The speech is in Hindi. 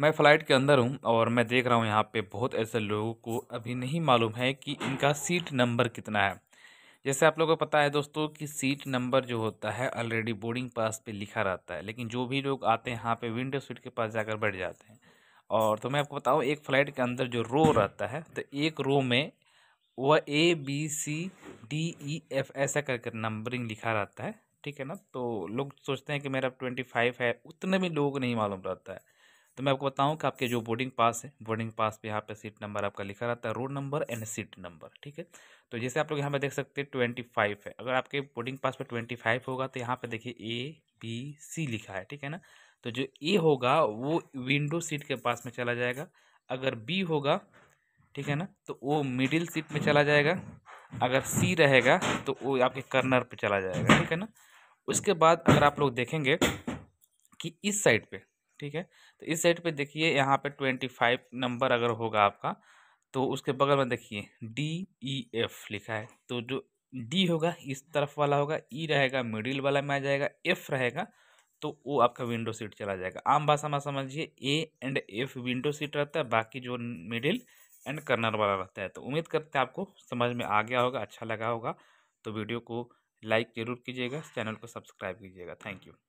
मैं फ़्लाइट के अंदर हूँ और मैं देख रहा हूँ यहाँ पे बहुत ऐसे लोगों को अभी नहीं मालूम है कि इनका सीट नंबर कितना है जैसे आप लोगों को पता है दोस्तों कि सीट नंबर जो होता है ऑलरेडी बोर्डिंग पास पे लिखा रहता है लेकिन जो भी लोग आते हैं यहाँ पे विंडो सीट के पास जाकर बैठ जाते हैं और तो मैं आपको बताऊँ एक फ़्लाइट के अंदर जो रो रहता है तो एक रो में वह A B C D E F ऐसा करके नंबरिंग लिखा रहता है ठीक है ना तो लोग सोचते हैं कि मेरा ट्वेंटी फाइव है उतने भी लोगों को नहीं मालूम रहता है तो मैं आपको बताऊं कि आपके जो बोर्डिंग पास है बोर्डिंग पास पे यहाँ पे सीट नंबर आपका लिखा रहता है road number and seat number ठीक है तो जैसे आप लोग यहाँ पे देख सकते हैं ट्वेंटी फाइव है अगर आपके बोर्डिंग पास पे ट्वेंटी फाइव होगा तो यहाँ पे देखिए ए बी सी लिखा है ठीक है ना तो जो ए होगा वो विंडो सीट के पास में चला जाएगा अगर बी होगा ठीक है ना तो वो मिडिल सीट में चला जाएगा अगर सी रहेगा तो वो आपके कर्नर पर चला जाएगा ठीक है ना उसके बाद अगर आप लोग देखेंगे कि इस साइड पर ठीक है तो इस साइड पे देखिए यहाँ पे ट्वेंटी फाइव नंबर अगर होगा आपका तो उसके बगल में देखिए डी ई एफ लिखा है तो जो डी होगा इस तरफ वाला होगा ई e रहेगा मिडिल वाला में आ जाएगा एफ रहेगा तो वो आपका विंडो सीट चला जाएगा आम भाषा में समझिए A and F window seat रहता है बाकी जो मिडिल एंड कर्नर वाला रहता है तो उम्मीद करते हैं आपको समझ में आ गया होगा अच्छा लगा होगा तो वीडियो को लाइक ज़रूर कीजिएगा चैनल को सब्सक्राइब कीजिएगा थैंक यू